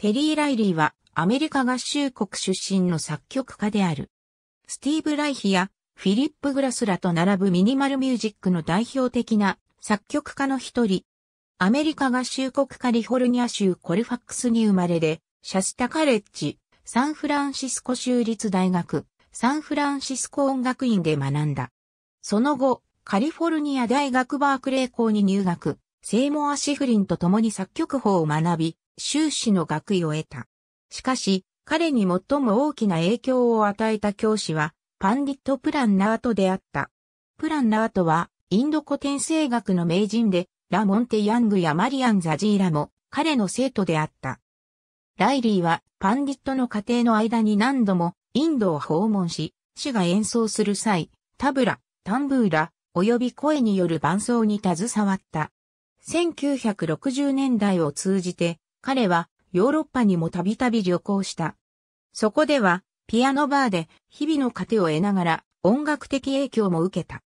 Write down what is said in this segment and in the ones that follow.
テリー・ライリーはアメリカ合衆国出身の作曲家である。スティーブ・ライヒやフィリップ・グラスらと並ぶミニマルミュージックの代表的な作曲家の一人。アメリカ合衆国カリフォルニア州コルファックスに生まれで、シャスタカレッジ、サンフランシスコ州立大学、サンフランシスコ音楽院で学んだ。その後、カリフォルニア大学バークレー校に入学、セイモア・シフリンと共に作曲法を学び、修士の学位を得た。しかし、彼に最も大きな影響を与えた教師は、パンディット・プランナートであった。プランナートは、インド古典声楽の名人で、ラモンテ・ヤングやマリアン・ザジーラも、彼の生徒であった。ライリーは、パンディットの家庭の間に何度も、インドを訪問し、死が演奏する際、タブラ、タンブーラ、及び声による伴奏に携わった。1960年代を通じて、彼はヨーロッパにもたびたび旅行した。そこでは、ピアノバーで日々の糧を得ながら音楽的影響も受けた。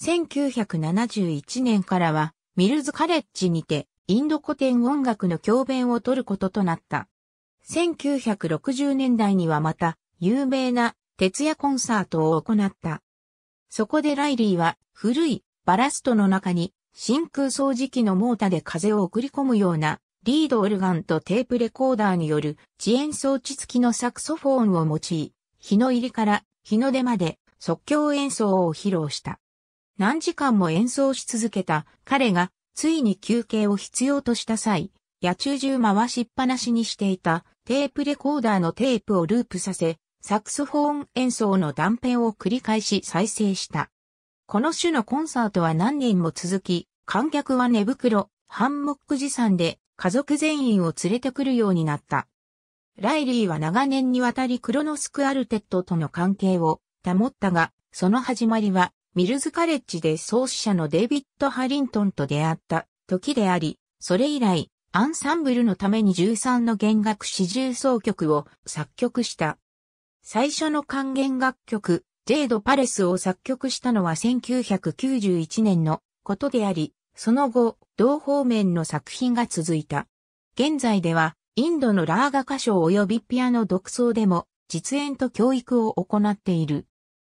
1971年からは、ミルズカレッジにて、インド古典音楽の教鞭を取ることとなった。1960年代にはまた、有名な徹夜コンサートを行った。そこでライリーは、古いバラストの中に、真空掃除機のモータで風を送り込むようなリードオルガンとテープレコーダーによる遅延装置付きのサクソフォーンを用い、日の入りから日の出まで即興演奏を披露した。何時間も演奏し続けた彼がついに休憩を必要とした際、野中中回しっぱなしにしていたテープレコーダーのテープをループさせ、サクソフォーン演奏の断片を繰り返し再生した。この種のコンサートは何年も続き、観客は寝袋、ハンモック持参で家族全員を連れてくるようになった。ライリーは長年にわたりクロノスクアルテットとの関係を保ったが、その始まりは、ミルズカレッジで創始者のデイビッド・ハリントンと出会った時であり、それ以来、アンサンブルのために13の弦楽四重奏曲を作曲した。最初の管弦楽曲、ジェード・パレスを作曲したのは1991年のことであり、その後、同方面の作品が続いた。現在では、インドのラーガ歌唱及びピアノ独奏でも、実演と教育を行っている。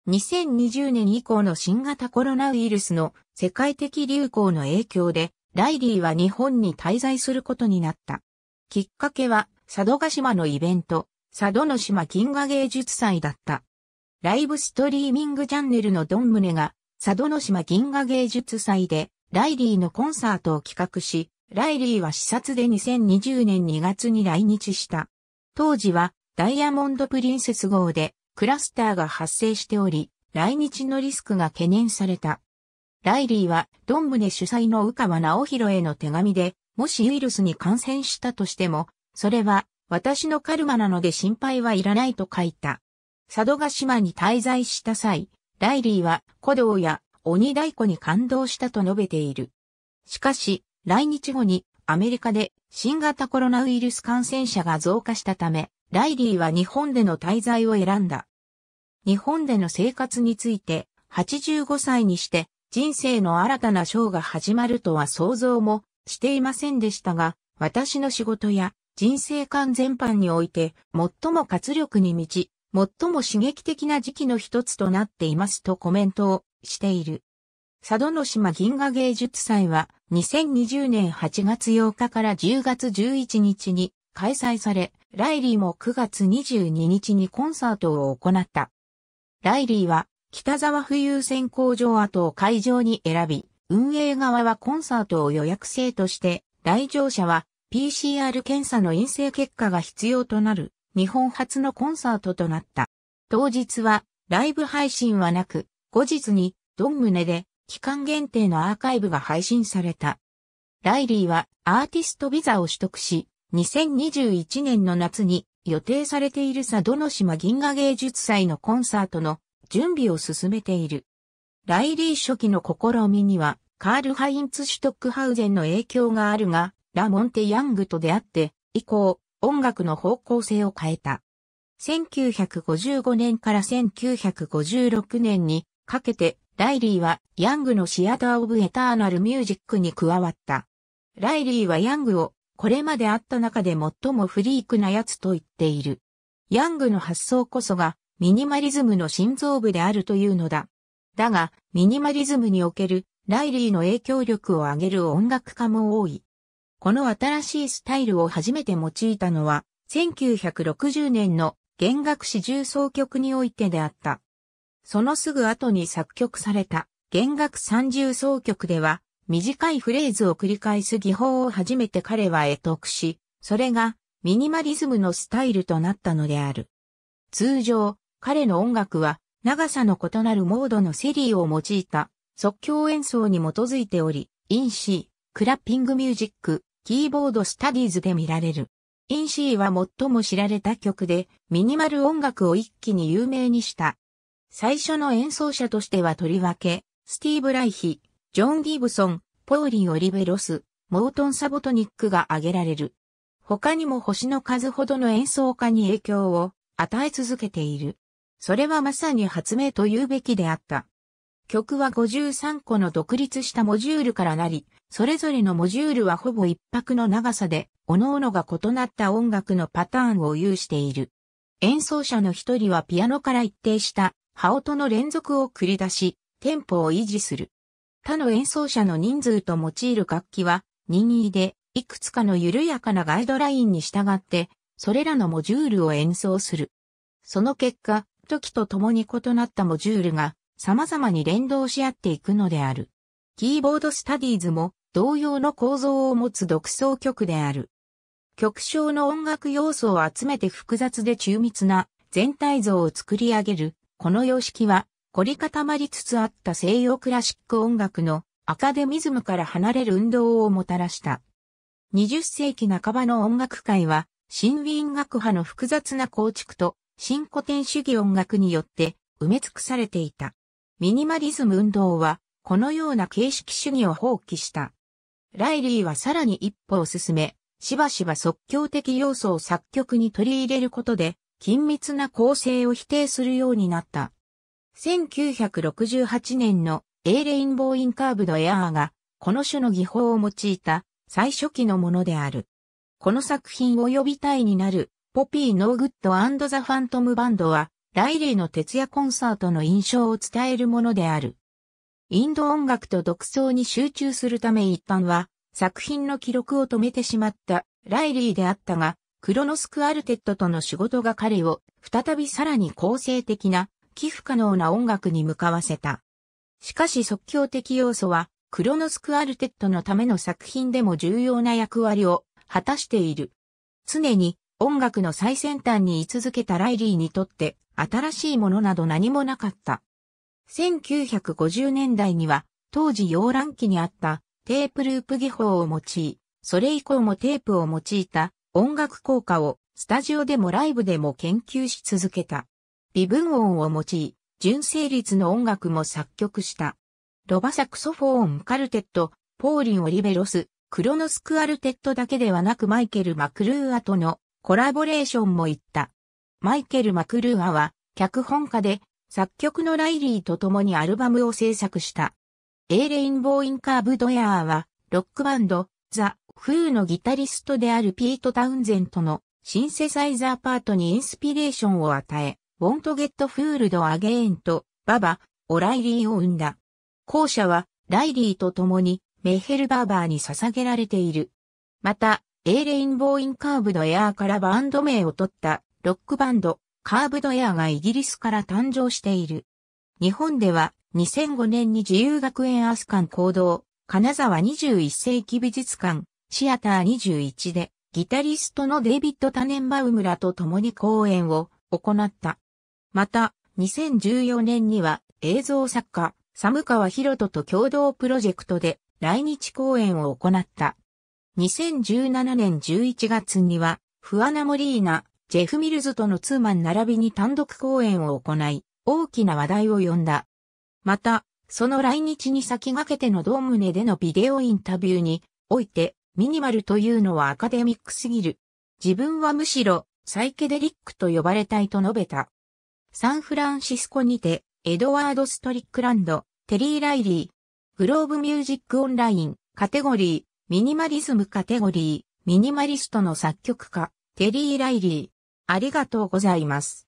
2020年以降の新型コロナウイルスの世界的流行の影響で、ライリーは日本に滞在することになった。きっかけは、佐渡島のイベント、佐渡の島銀河芸術祭だった。ライブストリーミングチャンネルのドンムネが、佐渡の島銀河芸術祭で、ライリーのコンサートを企画し、ライリーは視察で2020年2月に来日した。当時はダイヤモンドプリンセス号でクラスターが発生しており、来日のリスクが懸念された。ライリーはドンムネ主催の宇川直弘への手紙で、もしウイルスに感染したとしても、それは私のカルマなので心配はいらないと書いた。佐渡島に滞在した際、ライリーは古道や鬼太鼓に感動したと述べている。しかし、来日後にアメリカで新型コロナウイルス感染者が増加したため、ライリーは日本での滞在を選んだ。日本での生活について、85歳にして人生の新たな章が始まるとは想像もしていませんでしたが、私の仕事や人生観全般において最も活力に満ち、最も刺激的な時期の一つとなっていますとコメントをしている。佐渡島銀河芸術祭は2020年8月8日から10月11日に開催され、ライリーも9月22日にコンサートを行った。ライリーは北沢浮遊船工場跡を会場に選び、運営側はコンサートを予約制として、来場者は PCR 検査の陰性結果が必要となる日本初のコンサートとなった。当日はライブ配信はなく、後日に、ドンムネで、期間限定のアーカイブが配信された。ライリーはアーティストビザを取得し、2021年の夏に予定されている佐渡島銀河芸術祭のコンサートの準備を進めている。ライリー初期の試みには、カール・ハインツ・シュトックハウゼンの影響があるが、ラ・モンテ・ヤングと出会って、以降、音楽の方向性を変えた。1955年から1956年にかけて、ライリーはヤングのシアター・オブ・エターナル・ミュージックに加わった。ライリーはヤングをこれまであった中で最もフリークなやつと言っている。ヤングの発想こそがミニマリズムの心臓部であるというのだ。だが、ミニマリズムにおけるライリーの影響力を上げる音楽家も多い。この新しいスタイルを初めて用いたのは、1960年の弦楽史重奏曲においてであった。そのすぐ後に作曲された弦楽三重奏曲では、短いフレーズを繰り返す技法を初めて彼は得得し、それがミニマリズムのスタイルとなったのである。通常、彼の音楽は長さの異なるモードのセリーを用いた即興演奏に基づいており、インシー、クラッピングミュージック、キーボードスタディーズで見られる。インシーは最も知られた曲で、ミニマル音楽を一気に有名にした最初の演奏者としてはとりわけ、スティーブ・ライヒ、ジョン・ギブソン、ポーリー・オリベロス、モートン・サボトニックが挙げられる。他にも星の数ほどの演奏家に影響を与え続けている。それはまさに発明と言うべきであった。曲は53個の独立したモジュールからなり、それぞれのモジュールはほぼ一泊の長さで、各々が異なった音楽のパターンを有している。演奏者の一人はピアノから一定したハオとの連続を繰り出し、テンポを維持する。他の演奏者の人数と用いる楽器は任意で、いくつかの緩やかなガイドラインに従って、それらのモジュールを演奏する。その結果、時と共に異なったモジュールが様々に連動し合っていくのである。キーボードスタディーズも同様の構造を持つ独奏曲である。曲唱の音楽要素を集めて複雑で中密な全体像を作り上げるこの様式は凝り固まりつつあった西洋クラシック音楽のアカデミズムから離れる運動をもたらした。20世紀半ばの音楽界は、新ウィーン学派の複雑な構築と新古典主義音楽によって埋め尽くされていた。ミニマリズム運動は、このような形式主義を放棄した。ライリーはさらに一歩を進め、しばしば即興的要素を作曲に取り入れることで、緊密な構成を否定するようになった。1968年の A レインボーインカーブドエアーがこの種の技法を用いた最初期のものである。この作品及びいになるポピー・ノーグッドザ・ファントム・バンドはライリーの徹夜コンサートの印象を伝えるものである。インド音楽と独奏に集中するため一旦は作品の記録を止めてしまったライリーであったが、クロノスクアルテットとの仕事が彼を再びさらに構成的な寄付可能な音楽に向かわせた。しかし即興的要素はクロノスクアルテットのための作品でも重要な役割を果たしている。常に音楽の最先端に居続けたライリーにとって新しいものなど何もなかった。1950年代には当時洋乱期にあったテープループ技法を用い、それ以降もテープを用いた音楽効果をスタジオでもライブでも研究し続けた。微分音を用い、純正率の音楽も作曲した。ロバサクソフォーンカルテット、ポーリン・オリベロス、クロノスクアルテットだけではなくマイケル・マクルーアとのコラボレーションも行った。マイケル・マクルーアは脚本家で作曲のライリーと共にアルバムを制作した。A レインボー・イン・カーブ・ドアーはロックバンド、ザ・フーのギタリストであるピート・タウンゼントのシンセサイザーパートにインスピレーションを与え、Want to get fooled again とババ、オライリーを生んだ。後者はライリーと共にメヘルバーバーに捧げられている。また、A レインボーインカーブドエアーからバンド名を取ったロックバンド、カーブドエアーがイギリスから誕生している。日本では2005年に自由学園アスカン行動、金沢21世紀美術館、シアター21でギタリストのデイビッド・タネンバウムらと共に公演を行った。また、2014年には映像作家、寒川博人と共同プロジェクトで来日公演を行った。2017年11月には、フアナ・モリーナ、ジェフ・ミルズとのツーマン並びに単独公演を行い、大きな話題を呼んだ。また、その来日に先駆けてのドームネでのビデオインタビューにおいて、ミニマルというのはアカデミックすぎる。自分はむしろサイケデリックと呼ばれたいと述べた。サンフランシスコにて、エドワード・ストリックランド、テリー・ライリー、グローブ・ミュージック・オンライン、カテゴリー、ミニマリズムカテゴリー、ミニマリストの作曲家、テリー・ライリー。ありがとうございます。